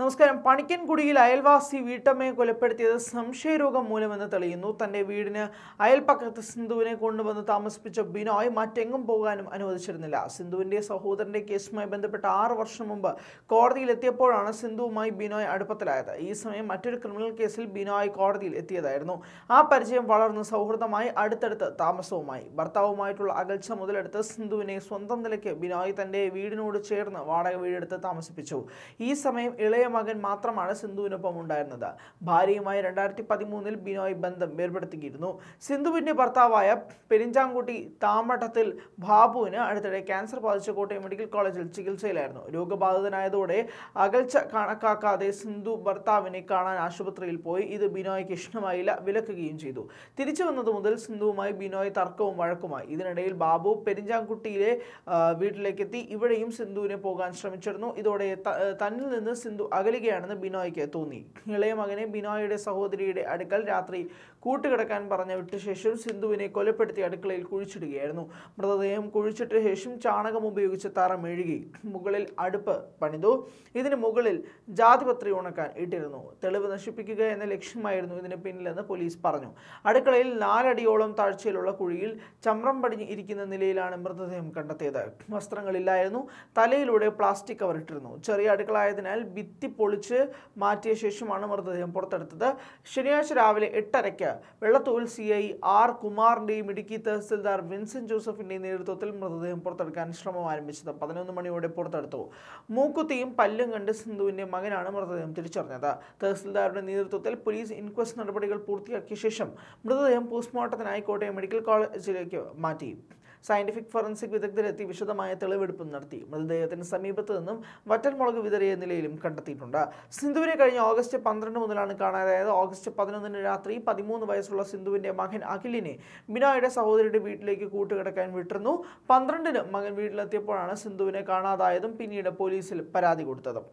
നമസ്കാരം പണിക്കൻകുടിയിൽ അയൽവാസി വീട്ടമ്മയെ കൊലപ്പെടുത്തിയത് സംശയരോഗം മൂലമെന്ന് തെളിയുന്നു തൻ്റെ വീടിന് അയൽപ്പക്കത്ത് സിന്ധുവിനെ കൊണ്ടുവന്ന് താമസിപ്പിച്ച ബിനോയ് മറ്റെങ്ങും പോകാനും അനുവദിച്ചിരുന്നില്ല സിന്ധുവിന്റെ സഹോദരന്റെ കേസുമായി ബന്ധപ്പെട്ട് ആറ് വർഷം മുമ്പ് എത്തിയപ്പോഴാണ് സിന്ധുവുമായി ബിനോയ് അടുപ്പത്തിലായത് ഈ സമയം മറ്റൊരു ക്രിമിനൽ കേസിൽ ബിനോയ് കോടതിയിൽ എത്തിയതായിരുന്നു ആ പരിചയം വളർന്ന് സൗഹൃദമായി അടുത്തടുത്ത് താമസവുമായി ഭർത്താവുമായിട്ടുള്ള അകൽച്ച മുതലെടുത്ത് സിന്ധുവിനെ സ്വന്തം നിലയ്ക്ക് ബിനോയ് തന്റെ വീടിനോട് ചേർന്ന് വാടക വീടെടുത്ത് താമസിപ്പിച്ചു ഈ സമയം ഇളയ മകൻ മാത്രമാണ് സിന്ധുവിനൊപ്പം ഉണ്ടായിരുന്നത് ഭാര്യയുമായി രണ്ടായിരത്തി പതിമൂന്നിൽ ബിനോയ് ബന്ധം ഏർപ്പെടുത്തിയിരുന്നു സിന്ധുവിൻ്റെ ഭർത്താവായ പെരിഞ്ചാങ്കുട്ടി താമഠത്തിൽ ബാബുവിന് അടുത്തിടെ ക്യാൻസർ ബാധിച്ച കോട്ടയം മെഡിക്കൽ കോളേജിൽ ചികിത്സയിലായിരുന്നു രോഗബാധിതനായതോടെ അകൽച്ച കണക്കാക്കാതെ സിന്ധു ഭർത്താവിനെ കാണാൻ ആശുപത്രിയിൽ പോയി ഇത് ബിനോയ്ക്ക് ഇഷ്ടമായില്ല വിലക്കുകയും ചെയ്തു തിരിച്ചു വന്നത് മുതൽ സിന്ധുവുമായി ബിനോയ് തർക്കവും വഴക്കുമായി ഇതിനിടയിൽ ബാബു പെരിഞ്ചാങ്കുട്ടിയിലെ വീട്ടിലേക്കെത്തി ഇവിടെയും സിന്ധുവിനെ പോകാൻ ശ്രമിച്ചിരുന്നു ഇതോടെ തന്നിൽ നിന്ന് സിന്ധു അകലുകയാണെന്ന് ബിനോയ്ക്ക് തോന്നി ഇളയ മകനെ ബിനോയുടെ സഹോദരിയുടെ അടുക്കൽ രാത്രി കൂട്ടുകിടക്കാൻ പറഞ്ഞ വിട്ട ശേഷം സിന്ധുവിനെ കൊലപ്പെടുത്തി അടുക്കളയിൽ കുഴിച്ചിടുകയായിരുന്നു മൃതദേഹം കുഴിച്ചിട്ട ശേഷം ചാണകം ഉപയോഗിച്ച് തറ മെഴുകി മുകളിൽ അടുപ്പ് പണിതു ഇതിന് മുകളിൽ ജാതിപത്രി ഉണക്കാൻ ഇട്ടിരുന്നു തെളിവ് നശിപ്പിക്കുക എന്ന ലക്ഷ്യമായിരുന്നു ഇതിന് പിന്നിലെന്ന് പോലീസ് പറഞ്ഞു അടുക്കളയിൽ നാലടിയോളം താഴ്ചയിലുള്ള കുഴിയിൽ ചമ്രം പടിഞ്ഞ് ഇരിക്കുന്ന നിലയിലാണ് മൃതദേഹം കണ്ടെത്തിയത് വസ്ത്രങ്ങളില്ലായിരുന്നു തലയിലൂടെ പ്ലാസ്റ്റിക് കവറിട്ടിരുന്നു ചെറിയ അടുക്കളായതിനാൽ ഭിത്തി പൊളിച്ച് മാറ്റിയ ശേഷമാണ് മൃതദേഹം പുറത്തെടുത്തത് ശനിയാഴ്ച രാവിലെ എട്ടരയ്ക്ക് വെള്ളത്തോൽ സി ഐ ആർ കുമാറിൻ്റെയും ഇടുക്കി തഹസിൽദാർ വിൻസെൻറ്റ് ജോസഫിൻ്റെയും നേതൃത്വത്തിൽ മൃതദേഹം പുറത്തെടുക്കാൻ ശ്രമം ആരംഭിച്ചത് പതിനൊന്ന് മണിയോടെ പുറത്തെടുത്തു മൂക്കുത്തിയും പല്ലും കണ്ട് സിന്ധുവിൻ്റെ മകനാണ് മൃതദേഹം തിരിച്ചറിഞ്ഞത് തഹസിൽദാരുടെ നേതൃത്വത്തിൽ പോലീസ് ഇൻക്വസ്റ്റ് നടപടികൾ പൂർത്തിയാക്കിയ ശേഷം മൃതദേഹം പോസ്റ്റ്മോർട്ടത്തിനായി കോട്ടയം മെഡിക്കൽ കോളേജിലേക്ക് മാറ്റി സയന്റിഫിക് ഫോറൻസിക് വിദഗ്ധരെത്തി വിശദമായ തെളിവെടുപ്പും നടത്തി മൃതദേഹത്തിന് സമീപത്തു നിന്നും വറ്റൻമുളക് വിതറിയ നിലയിലും കണ്ടെത്തിയിട്ടുണ്ട് സിന്ധുവിനെ കഴിഞ്ഞ ഓഗസ്റ്റ് പന്ത്രണ്ട് മുതലാണ് കാണാതായത് ഓഗസ്റ്റ് പതിനൊന്നിന് രാത്രി പതിമൂന്ന് വയസ്സുള്ള സിന്ധുവിന്റെ മകൻ അഖിലിനെ ബിനോയുടെ സഹോദരിയുടെ വീട്ടിലേക്ക് കൂട്ടുകിടക്കാൻ വിട്ടിരുന്നു പന്ത്രണ്ടിന് മകൻ വീട്ടിലെത്തിയപ്പോഴാണ് സിന്ധുവിനെ കാണാതായതും പിന്നീട് പോലീസിൽ പരാതി കൊടുത്തതും